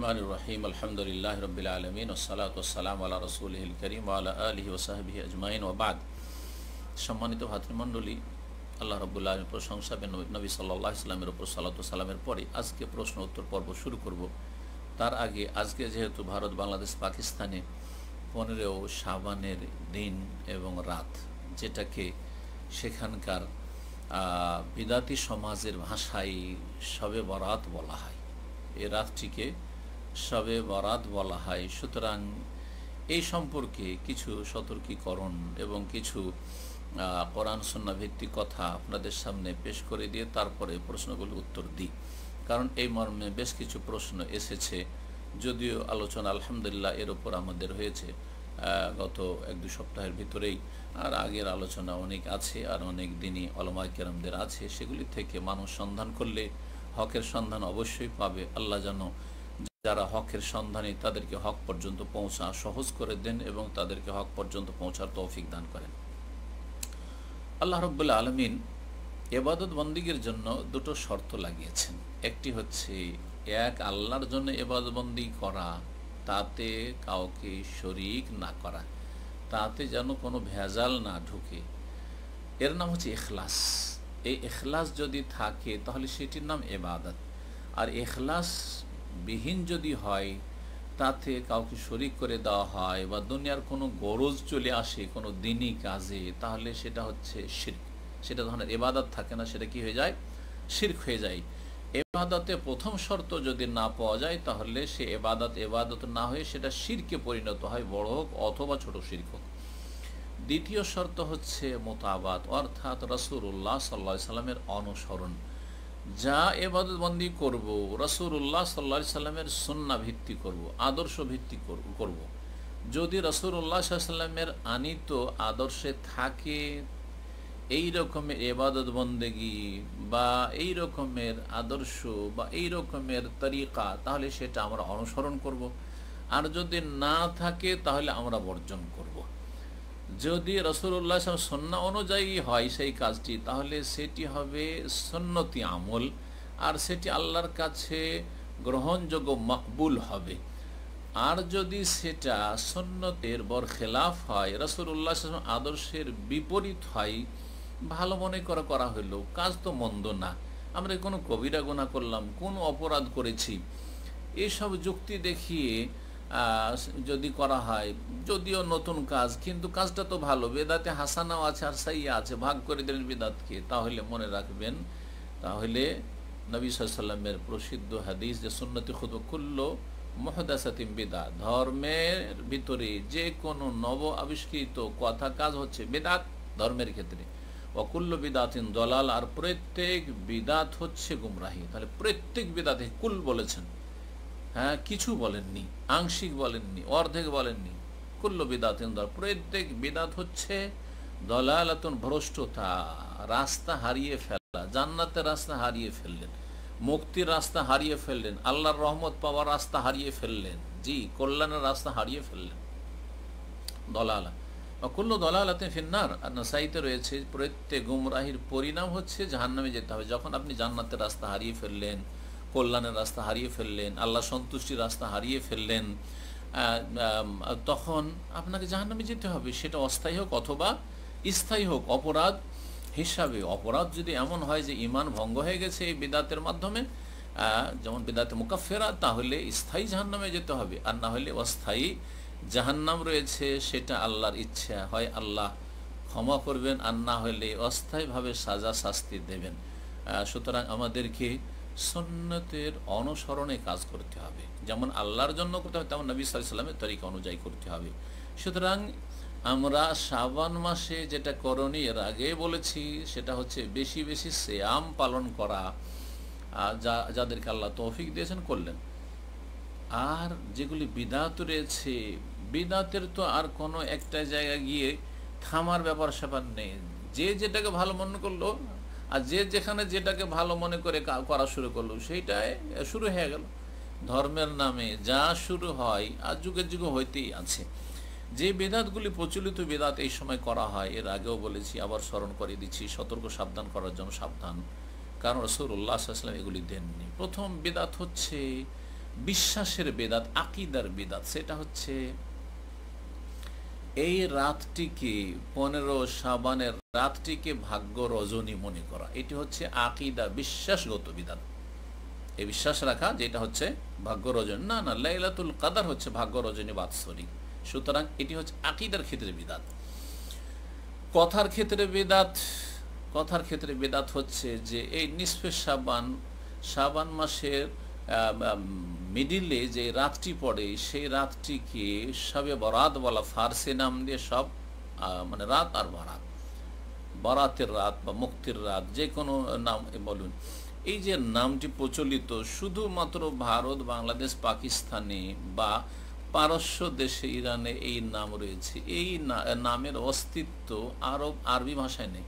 রহমান রহিম আলহামদুলিল্লাহ রবিল আলমিন ওসালাতাম আল্লাহ রসুল করিম আল্লাহ আলহি ওসাহাবি আজমাইন ওবাদ সম্মানিত ভাতৃমণ্ডলী আল্লাহ আলমীর প্রশংসা নবী সাল্লাহ ইসলামের ওপর সাল্লা সাল্লামের পরে আজকে প্রশ্ন উত্তর পর্ব শুরু করব তার আগে আজকে যেহেতু ভারত বাংলাদেশ পাকিস্তানে পনেরো সাবানের দিন এবং রাত যেটাকে সেখানকার বিদাতি সমাজের ভাষায় সবে বরাত বলা হয় এ রাতটিকে শবে বরাত বলা হয় সুতরাং এই সম্পর্কে কিছু সতর্কীকরণ এবং কিছু কোরআন সন্না ভিত্তিক কথা আপনাদের সামনে পেশ করে দিয়ে তারপরে প্রশ্নগুলি উত্তর দিই কারণ এই মর্মে বেশ কিছু প্রশ্ন এসেছে যদিও আলোচনা আলহামদুলিল্লাহ এর ওপর আমাদের হয়েছে গত এক দু সপ্তাহের ভিতরেই আর আগের আলোচনা অনেক আছে আর অনেক দিনই অলমা কেরামদের আছে সেগুলি থেকে মানুষ সন্ধান করলে হকের সন্ধান অবশ্যই পাবে আল্লাহ যেন যারা হকের সন্ধানে তাদেরকে হক পর্যন্ত পৌঁছা সহজ করে দেন এবং তাদেরকে হক পর্যন্ত পৌঁছার তৌফিক দান করেন আল্লাহ রব্বুল্লা আলমিন এবাদত বন্দীগীর জন্য দুটো শর্ত লাগিয়েছেন একটি হচ্ছে এক আল্লাহর জন্য এবাদবন্দি করা তাতে কাউকে শরিক না করা তাতে যেন কোনো ভেজাল না ঢুকে এর নাম হচ্ছে এখলাস এই এখলাস যদি থাকে তাহলে সেটির নাম এবাদত আর এখলাস বিহীন যদি হয় তাতে কাউকে শরিক করে দেওয়া হয় বা দুনিয়ার কোনো গরজ চলে আসে কোনো দিনই কাজে তাহলে সেটা হচ্ছে শির্ক সেটা ধরনের এবাদত থাকে না সেটা কি হয়ে যায় শির্ক হয়ে যায় এবাদতে প্রথম শর্ত যদি না পাওয়া যায় তাহলে সে এবাদত এবাদত না হয়ে সেটা শিরকে পরিণত হয় বড় হোক অথবা ছোট শির্ক হোক দ্বিতীয় শর্ত হচ্ছে মোতাবাত অর্থাৎ রসুল্লাহ সাল্লা সাল্লামের অনুসরণ যা এবাদত বন্দি করব রসুল্লাহ সাল্লা সাল্লামের সন্না ভিত্তি করব আদর্শ ভিত্তি করব যদি রসুল্লাহ সাল্লামের আনিত আদর্শে থাকে এই রকমের এবাদত বন্দেগি বা এই রকমের আদর্শ বা এই রকমের তরিকা তাহলে সেটা আমরা অনুসরণ করব আর যদি না থাকে তাহলে আমরা বর্জন করবো যদি রসুল্লাহ সন্না অনুযায়ী হয় সেই কাজটি তাহলে সেটি হবে সন্নতি আমল আর সেটি আল্লাহর কাছে গ্রহণযোগ্য মকবুল হবে আর যদি সেটা সন্ন্যতের বর খেলাফ হয় রসুল্লাহ আদর্শের বিপরীত হয় ভালো মনে করা করা হইলো কাজ তো মন্দ না আমরা কোনো কবিরা গোনা করলাম কোন অপরাধ করেছি এসব যুক্তি দেখিয়ে যদি করা হয় যদিও নতুন কাজ কিন্তু কাজটা তো ভালো বেদাতে হাসানাও আছে আর সাইয়া আছে ভাগ করে দিলেন বেদাতকে তাহলে মনে রাখবেন তাহলে নবী সাল্লামের প্রসিদ্ধ হাদিস যে সুন্নতি খুদ খুলল মহদাসাতিম বেদা ধর্মের ভিতরে যে কোনো নব আবিষ্কৃত কথা কাজ হচ্ছে বেদাত ধর্মের ক্ষেত্রে অকুল্ল বিদাতিন দলাল আর প্রত্যেক বিদাত হচ্ছে গুমরাহি তাহলে প্রত্যেক বিদাতে কুল বলেছেন হ্যাঁ কিছু বলেননি আংশিক বলেননি অর্ধেক বলেননি কুল্ল বেদাতেন দল প্রত্যেক বেদাত হচ্ছে দলালাতন ভ্রষ্টতা রাস্তা হারিয়ে ফেলা জান্নাতের রাস্তা হারিয়ে ফেললেন মুক্তির রাস্তা হারিয়ে ফেললেন আল্লাহর রহমত পাওয়ার রাস্তা হারিয়ে ফেললেন জি কল্যাণের রাস্তা হারিয়ে ফেললেন দলালা অকুল্ল দলালাতে ফিন্নার নাসাইতে রয়েছে প্রত্যেক গুমরাহির পরিণাম হচ্ছে জাহান্নামে যেতে হবে যখন আপনি জান্নাতের রাস্তা হারিয়ে ফেললেন কল্যাণের রাস্তা হারিয়ে ফেললেন আল্লাহ সন্তুষ্টির রাস্তা হারিয়ে ফেললেন তখন আপনাকে জাহান্নামে যেতে হবে সেটা অস্থায়ী হোক অথবা স্থায়ী হোক অপরাধ হিসাবে অপরাধ যদি এমন হয় যে ইমান ভঙ্গ হয়ে গেছে এই বেদাতের মাধ্যমে যেমন বেদাতে মোকাফেরা তাহলে স্থায়ী জাহান্নামে যেতে হবে আর না হলে অস্থায়ী জাহান্নাম রয়েছে সেটা আল্লাহর ইচ্ছা হয় আল্লাহ ক্ষমা করবেন আর না হলে অস্থায়ীভাবে সাজা শাস্তি দেবেন সুতরাং আমাদেরকে সন্ন্যতের অনুসরণে কাজ করতে হবে যেমন আল্লাহর জন্য করতে হবে তেমন নবী সাল্লামের তরিকা অনুযায়ী করতে হবে সুতরাং আমরা শ্রাবণ মাসে যেটা করণীয় আগে বলেছি সেটা হচ্ছে বেশি বেশি শ্যাম পালন করা যা যাদেরকে আল্লাহ তৌফিক দিয়েছেন করলেন আর যেগুলি বিদাত রয়েছে বিদাতের তো আর কোনো একটা জায়গায় গিয়ে থামার ব্যাপার স্যাপার নেই যে যেটাকে ভালো মনে করলো আর যে যেখানে যেটাকে ভালো মনে করে করা শুরু করলো সেইটাই শুরু হয়ে গেল ধর্মের নামে যা শুরু হয় আর যুগে যুগে হইতেই আছে যে বেদাতগুলি প্রচলিত বেদাত এই সময় করা হয় এর আগেও বলেছি আবার স্মরণ করে দিচ্ছি সতর্ক সাবধান করার জন্য সাবধান কারণ রসুল্লাহ আসলাম এগুলি দেননি প্রথম বেদাত হচ্ছে বিশ্বাসের বেদাত আকিদার বেদাত সেটা হচ্ছে এই রাতটিকে পনেরো সাবানের রাতটিকে ভাগ্য রজনী মনে করা এটি হচ্ছে আকিদা বিশ্বাসগত বিধান এই বিশ্বাস রাখা যেটা হচ্ছে ভাগ্য রজনী না না লাইলাতুল কাদার হচ্ছে ভাগ্য রজনী বাৎসরী সুতরাং এটি হচ্ছে আকিদার ক্ষেত্রে বিদাত কথার ক্ষেত্রে বেদাত কথার ক্ষেত্রে বেদাত হচ্ছে যে এই নিষ্পেষ সাবান সাবান মাসের মিডিলে যে রাতটি পড়ে সেই রাতটিকে সবে বরাত বলা ফার্সে নাম দিয়ে সব মানে রাত আর বরাত বারাতের রাত বা মুক্তির রাত যে কোনো নাম বলুন এই যে নামটি প্রচলিত শুধুমাত্র ভারত বাংলাদেশ পাকিস্তানে বা পারস্য দেশে ইরানে এই নাম রয়েছে এই নামের অস্তিত্ব আরব আরবি ভাষায় নেই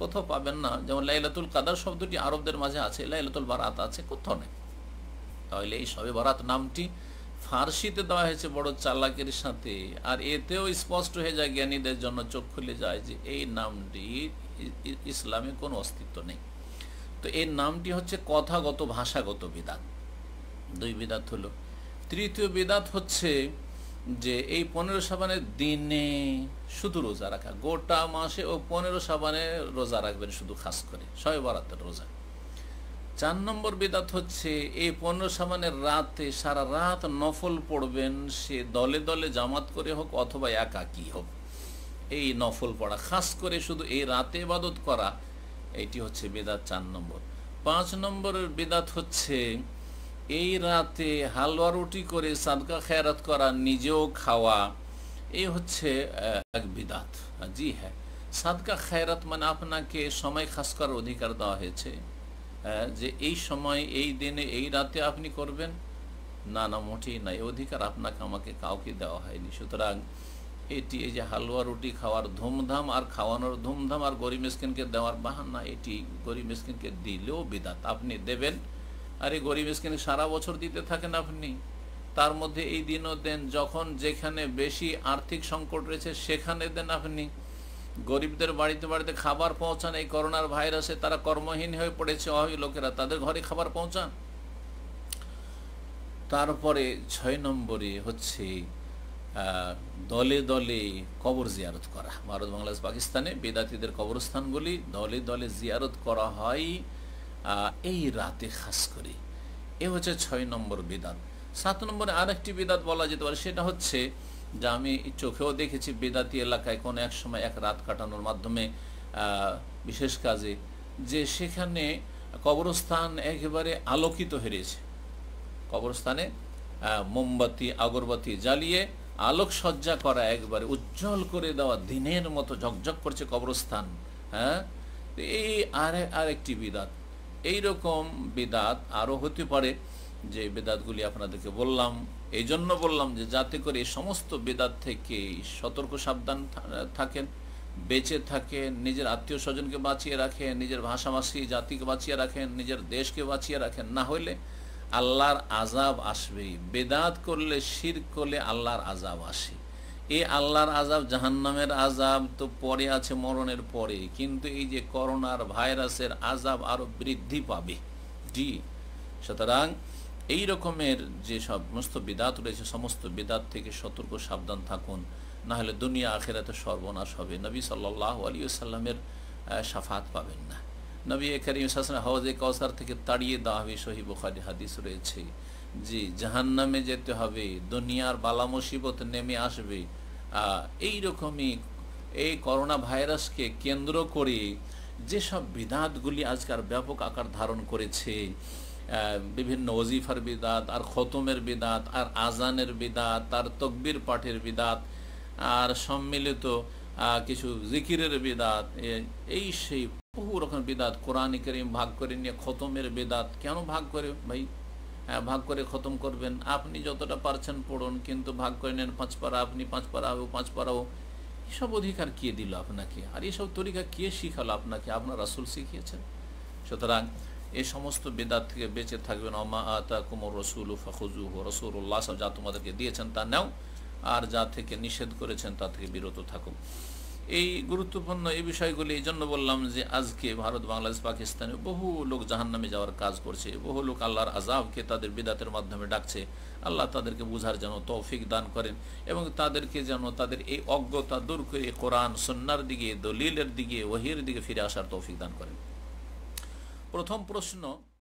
কোথাও পাবেন না যেমন লাইলাতুল কাদার শব্দটি আরবদের মাঝে আছে লাইলাতুল বারাত আছে কোথাও নেই তাহলে এই সবে বারাত নামটি ফার্সিতে দেওয়া হয়েছে বড় চালাকের সাথে আর এতেও স্পষ্ট হয়ে যায় জ্ঞানীদের জন্য চোখ খুলে যায় যে এই নামটি ইসলামে কোনো অস্তিত্ব নেই তো এই নামটি হচ্ছে কথাগত ভাষাগত বিদাত দুই বিদাত হলো তৃতীয় বিদাত হচ্ছে যে এই পনেরো সাবানের দিনে শুধু রোজা রাখা গোটা মাসে ও পনেরো সাবানে রোজা রাখবেন শুধু খাস করে সবাই বারাতের রোজা চার নম্বর বেদাত হচ্ছে এই পণ্য সামানের রাতে সারা রাত নফল পড়বেন সে দলে দলে জামাত করে হোক অথবা কি হোক এই নফল পড়া খাস করে শুধু এই রাতে ইবাদত করা এটি হচ্ছে বেদাত চার নম্বর পাঁচ নম্বরের বেদাত হচ্ছে এই রাতে হালুয়া রুটি করে সাদকা খেয়ারাত করা নিজেও খাওয়া এই হচ্ছে এক বিদাত জি হ্যাঁ সাদকা খায়রাত মানে আপনাকে সময় খাস করার অধিকার দেওয়া হয়েছে যে এই সময় এই দিনে এই রাতে আপনি করবেন না না মোটেই না এই অধিকার আপনাকে আমাকে কাউকে দেওয়া হয়নি সুতরাং এটি এই যে হালুয়া রুটি খাওয়ার ধুমধাম আর খাওয়ানোর ধুমধাম আর গরিব মিসকিনকে দেওয়ার বাহানা এটি গরিব মিসকিনকে দিলেও বিদাত আপনি দেবেন আর এই গরিব মিসকিন সারা বছর দিতে থাকেন আপনি তার মধ্যে এই দিনও দেন যখন যেখানে বেশি আর্থিক সংকট রয়েছে সেখানে দেন আপনি গরিবদের বাড়িতে বাড়িতে খাবার পৌঁছান এই করোনার ভাইরাসে তারা কর্মহীন হয়ে পড়েছে অভাবী লোকেরা তাদের ঘরে খাবার পৌঁছান তারপরে ছয় নম্বরে হচ্ছে দলে দলে কবর জিয়ারত করা ভারত বাংলাদেশ পাকিস্তানে বেদাতিদের কবরস্থানগুলি দলে দলে জিয়ারত করা হয় এই রাতে খাস করে এ হচ্ছে ছয় নম্বর বেদাত সাত নম্বরে আরেকটি বেদাত বলা যেতে পারে সেটা হচ্ছে যা আমি চোখেও দেখেছি বেদাতি এলাকায় কোনো এক সময় এক রাত কাটানোর মাধ্যমে বিশেষ কাজে যে সেখানে কবরস্থান একেবারে আলোকিত হেরেছে কবরস্থানে মোমবাতি আগরবাতি জ্বালিয়ে আলোকসজ্জা করা একবারে উজ্জ্বল করে দেওয়া দিনের মতো ঝকঝক করছে কবরস্থান হ্যাঁ এই আর আরেকটি বিদাত এইরকম বেদাত আরও হতে পারে যে বেদাতগুলি আপনাদেরকে বললাম এই জন্য বললাম যে যাতে করে এই সমস্ত বেদাত থেকে সতর্ক সাবধান থাকেন বেঁচে থাকেন নিজের আত্মীয় স্বজনকে বাঁচিয়ে রাখেন নিজের ভাষাভাষী জাতিকে বাঁচিয়ে রাখেন নিজের দেশকে বাঁচিয়ে রাখেন না হইলে আল্লাহর আজাব আসবেই বেদাত করলে শির করলে আল্লাহর আজাব আসে এই আল্লাহর আজাব জাহান্নামের আজাব তো পরে আছে মরণের পরে কিন্তু এই যে করোনার ভাইরাসের আজাব আরও বৃদ্ধি পাবে জি সুতরাং এই রকমের যে সমস্ত বিদাত রয়েছে সমস্ত বিদাত থেকে সতর্ক সাবধান থাকুন না হলে দুনিয়া আখেরাতে সর্বনাশ হবে নবী সাল্লাহ আলী সাল্লামের সাফাত পাবেন না নবী করিম সাসন হাওজে কৌসার থেকে তাড়িয়ে দেওয়া হবে শহীদ বুখারি হাদিস রয়েছে যে জাহান্নামে যেতে হবে দুনিয়ার বালা মুসিবত নেমে আসবে এই রকমই এই করোনা ভাইরাসকে কেন্দ্র করে যেসব বিধাতগুলি আজকাল ব্যাপক আকার ধারণ করেছে বিভিন্ন ওজিফার বিদাত আর খতমের বিদাত আর আজানের বিদাত আর তকবির পাঠের বিদাত আর সম্মিলিত কিছু জিকিরের বিদাত এই সেই বহু রকম বিদাত কোরআন করিম ভাগ করে নিয়ে খতমের বেদাত কেন ভাগ করে ভাই হ্যাঁ, ভাগ করে খতম করবেন আপনি যতটা পারছেন পড়ুন কিন্তু ভাগ করে নেন পাঁচ পারা আপনি পাঁচ পারা হো পাঁচ পারা এসব অধিকার কে দিল আপনাকে আর এসব তরিকা কে শিখালো আপনাকে আপনার রাসুল শিখিয়েছেন সুতরাং এই সমস্ত বেদাত থেকে বেঁচে থাকবেন অমা আতা কুমর রসুল ফখুজু রসুল্লাহ সব যা তোমাদেরকে দিয়েছেন তা নাও আর যা থেকে নিষেধ করেছেন তা থেকে বিরত থাকুক এই গুরুত্বপূর্ণ এই বিষয়গুলি এই জন্য বললাম যে আজকে ভারত বাংলাদেশ পাকিস্তানে বহু লোক জাহান নামে যাওয়ার কাজ করছে বহু লোক আল্লাহর আজাবকে তাদের বিদাতের মাধ্যমে ডাকছে আল্লাহ তাদেরকে বুঝার যেন তৌফিক দান করেন এবং তাদেরকে যেন তাদের এই অজ্ঞতা দূর করে কোরআন সন্ন্যার দিকে দলিলের দিকে ওহির দিকে ফিরে আসার তৌফিক দান করেন প্রথম প্রশ্ন